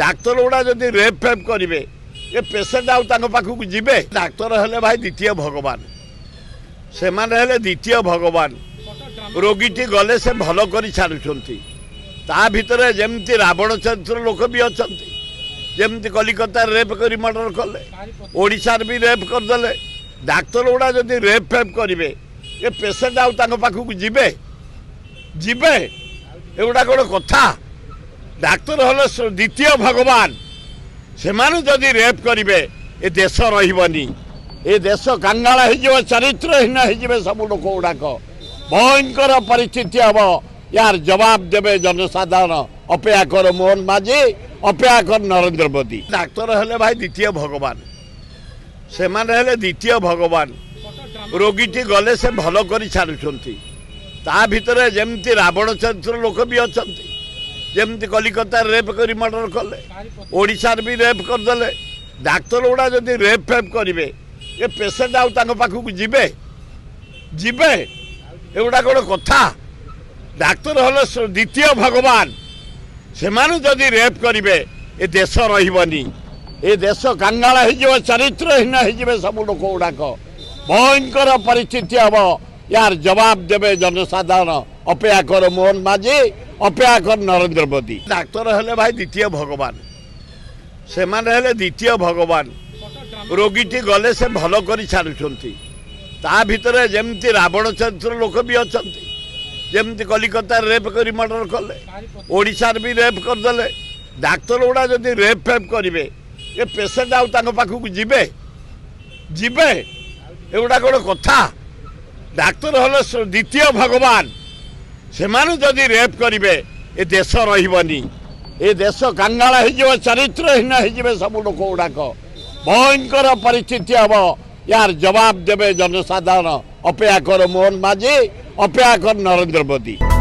doctor গুড়া যদি rape ফেপ করবে ଏ ପେସେଣ୍ଟ ଆଉ ତାଙ୍କ ପାଖକୁ ଯିବେ ଡାକ୍ତର ହେଲେ ଭାଇ ଦ୍ୱିତୀୟ ଭଗବାନ ସେମାନେ ହେଲେ ଦ୍ୱିତୀୟ ଭଗବାନ ରୋଗୀଟି ଗଲେ ସେ ଭଲ କରି ଛାଡ଼ୁଛନ୍ତି ତା ଭିତରେ ଯେମିତି ରାବଣ ଚରିତ୍ର ଲୋକ ବି ଅଛନ୍ତି ଯେମିତି କଲିକତାରେ ରେପ୍ କରି ମର୍ଡ଼ର କଲେ ଓଡ଼ିଶାରେ ବି ରେପ୍ କରିଦେଲେ ଡାକ୍ତର ଗୁଡ଼ା ଯଦି ରେପ୍ ଫେପ୍ କରିବେ ଏ ପେସେଣ୍ଟ ଆଉ ତାଙ୍କ ପାଖକୁ ଯିବେ ଯିବେ ଏଗୁଡ଼ା କ'ଣ କଥା ডাক্তার হলে দ্বিতীয় ভগবান ସେମାନେ ଯଦି ରେପ୍ କରିବେ ଏ ଦେଶ ରହିବନି ଏ ଦେଶ କାଙ୍ଗାଳ ହେଇଯିବ ଚରିତ୍ରହୀନ ହେଇଯିବେ ସବୁ ଲୋକ ଗୁଡ଼ାକ ଭୟଙ୍କର ପରିସ୍ଥିତି ହେବ ୟାର ଜବାବ ଦେବେ ଜନସାଧାରଣ ଅପେକ୍ଷା କର ମୋହନ ମାଝି ଅପେକ୍ଷା କର ନରେନ୍ଦ୍ର ମୋଦି ଡାକ୍ତର ହେଲେ ଭାଇ ଦ୍ୱିତୀୟ ଭଗବାନ ସେମାନେ ହେଲେ ଦ୍ୱିତୀୟ ଭଗବାନ ରୋଗୀଟି ଗଲେ ସେ ଭଲ କରି ଛାଡ଼ୁଛନ୍ତି ତା ଭିତରେ ଯେମିତି ରାବଣ ଚରିତ୍ର ଲୋକ ବି ଅଛନ୍ତି ଯେମିତି କଲିକତାରେ ରେପ୍ କରି ମର୍ଡ଼ର କଲେ ଓଡ଼ିଶାରେ ବି ରେପ୍ କରିଦେଲେ ଡାକ୍ତର ଗୁଡ଼ା ଯଦି ରେପ୍ ଫେପ୍ କରିବେ ଏ ପେସେଣ୍ଟ ଆଉ ତାଙ୍କ ପାଖକୁ ଯିବେ ଯିବେ ଏଗୁଡ଼ା ଗୋଟେ କଥା ଡାକ୍ତର ହେଲେ ଦ୍ୱିତୀୟ ଭଗବାନ ସେମାନେ ଯଦି ରେପ୍ କରିବେ ଏ ଦେଶ ରହିବନି ଏ ଦେଶ କାଙ୍ଗାଳ ହେଇଯିବ ଚରିତ୍ରହୀନ ହେଇଯିବେ ସବୁ ଲୋକ ଗୁଡ଼ାକ ଭୟଙ୍କର ପରିସ୍ଥିତି ହେବ ୟାର ଜବାବ ଦେବେ ଜନସାଧାରଣ ଅପେକ୍ଷା କର ମୋହନ ମାଝୀ অপেক্ষা নরেন্দ্র মোদী ডাক্তার হলে ভাই দ্বিতীয় ভগবান সেমানে হলে দ্বিতীয় ভগবান রোগীটি গলে সে ভালো করে ছাড়ুଛନ୍ତି তা ভিতরে যেমতি রাবণ চরিত্র লোক বি অনেক যেমতি কলিকতার রেপ করে মর্ডর কলে ওড়িশার বি রেপ করেদেলে ডাক্তার গুড়া যদি রেপ ফেপ করবে এ পেসেন্ট আউ তা পাখক যাবে যাবে এগুলা কোন কথা ডাক্তার হলে দ্বিতীয় ভগবান ସେମାନେ ଯଦି ରେପ୍ କରିବେ ଏ ଦେଶ ରହିବନି ଏ ଦେଶ କାଙ୍ଗାଳ ହେଇଯିବ ଚରିତ୍ରହୀନ ହେଇଯିବେ ସବୁ ଲୋକ ଗୁଡ଼ାକ ଭୟଙ୍କର ପରିସ୍ଥିତି ହେବ ୟାର ଜବାବ ଦେବେ ଜନସାଧାରଣ ଅପେକ୍ଷା କର ମୋହନ ମାଝୀ ଅପେକ୍ଷା କର ନରେନ୍ଦ୍ର ମୋଦି